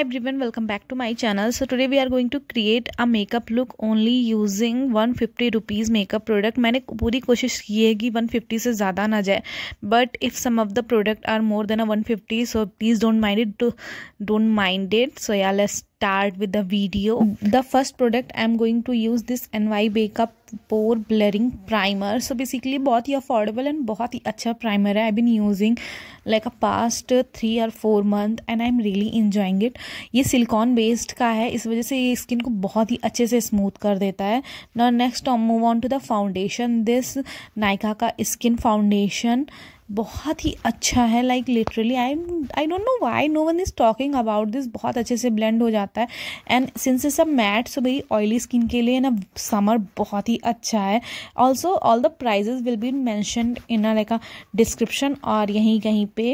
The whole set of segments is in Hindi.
हाई ब्रिवन welcome back to my channel so today we are going to create a makeup look only using one fifty rupees makeup product मैंने पूरी कोशिश की है कि वन फिफ्टी से ज़्यादा ना जाए but if some of the product are more than a one fifty so please don't mind it don't mind it so yeah less start with the video the first product i am going to use this ny makeup pore blurring primer so basically बहुत ही अफोर्डेबल एंड बहुत ही अच्छा प्राइमर है I been using like a past three और four month and I am really enjoying it ये सिलिकॉन बेस्ड का है इस वजह से ये स्किन को बहुत ही अच्छे से स्मूथ कर देता है ना next move on to the foundation this Nykaa का स्किन फाउंडेशन बहुत ही अच्छा है like literally I I don't know why no one is talking about this बहुत अच्छे से ब्लेंड हो जाता है and since is a matte so मेरी ऑयली स्किन के लिए ना समर बहुत ही अच्छा है also all the prices will be mentioned in like a description और यहीं कहीं पे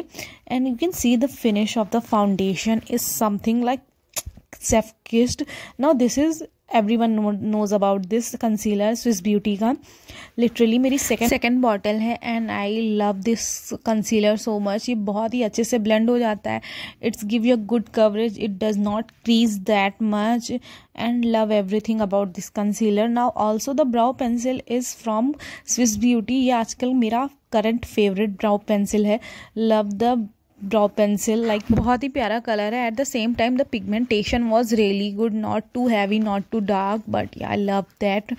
and you can see the finish of the foundation is something like safe kissed now this is every one knows about this concealer Swiss Beauty का लिटरली मेरी सेकेंड सेकेंड बॉटल है and I love this concealer so much ये बहुत ही अच्छे से ब्लेंड हो जाता है it's give you a good coverage it does not crease that much and love every thing about this concealer now also the brow pencil is from Swiss Beauty ये आजकल मेरा करंट फेवरेट ब्राउ पेंसिल है love the draw pencil like बहुत ही प्यारा कलर है at the same time the pigmentation was really good not too heavy not too dark but I love that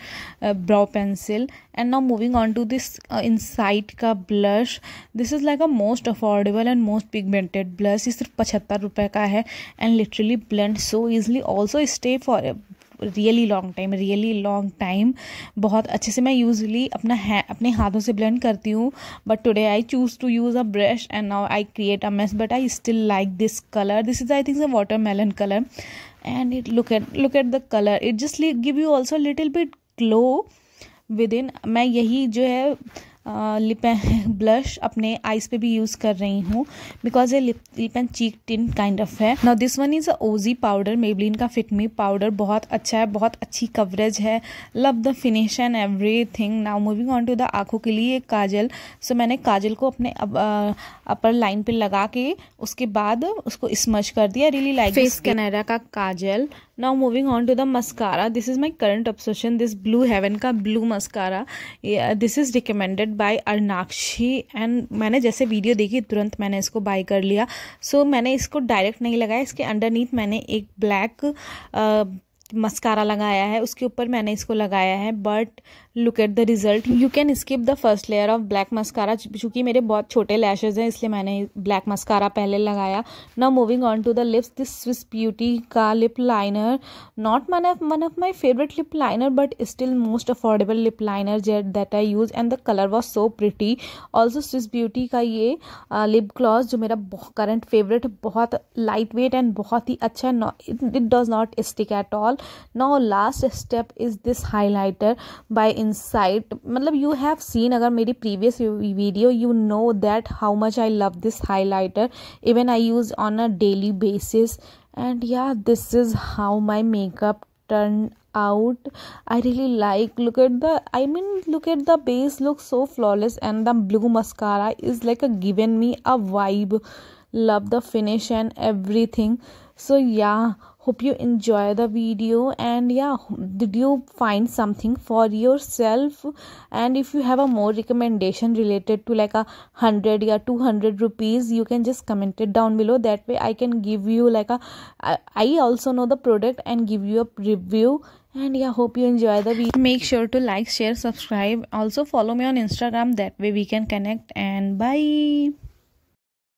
brow pencil and now moving on to this in insight का blush this is like a most affordable and most pigmented blush ये सिर्फ पचहत्तर रुपये का है and literally blend so easily also stay for really long time really long time बहुत अच्छे से मैं यूजली अपना है अपने हाथों से ब्लेंड करती हूँ but today I choose to use a brush and now I create a mess but I still like this colour this is I think a watermelon colour and it look at look at the colour it just give you also little bit glow within मैं यही जो है लिप ब्लश अपने आईज पे भी यूज़ कर रही हूँ बिकॉज ये lip lip and cheek tint kind of है now this one is a OG powder Maybelline का फिटमी पाउडर बहुत अच्छा है बहुत अच्छी कवरेज है love the finish and every thing now moving on to the आँखों के लिए एक काजल सो so, मैंने काजल को अपने अपर लाइन पे लगा के उसके बाद उसको स्मच कर दिया रियली लाइक फेस का kajal now moving on to the mascara this is my current obsession this blue heaven का blue mascara this is recommended by Arnakshi and मैंने जैसे वीडियो देखी तुरंत मैंने इसको बाय कर लिया सो so, मैंने इसको डायरेक्ट नहीं लगाया इसके अंडरनीथ मैंने एक ब्लैक मस्कारा uh, लगाया है उसके ऊपर मैंने इसको लगाया है but look at the result you can skip the first layer of black mascara चूँकि मेरे बहुत छोटे लैशेज हैं इसलिए मैंने ब्लैक मस्कारा पहले लगाया now moving on to the lips this Swiss Beauty का lip liner not one of one of my favourite lip liner but still most affordable lip liner yet that I use and the colour was so pretty also Swiss Beauty का ये लिप uh, ग्लॉस जो मेरा करंट फेवरेट है बहुत लाइट वेट एंड बहुत ही अच्छा it does not stick at all now last step is this highlighter by insight मतलब you have seen अगर मेरी previous video you know that how much I love this highlighter even I use on a daily basis and yeah this is how my makeup turned out i really like look at the i mean look at the base looks so flawless and the blue mascara is like a given me a vibe love the finish and everything so yeah hope you enjoy the video and yeah did you find something for yourself and if you have a more recommendation related to like a 100 or 200 rupees you can just comment it down below that way i can give you like a i also know the product and give you a review and yeah hope you enjoy the video make sure to like share subscribe also follow me on instagram that way we can connect and bye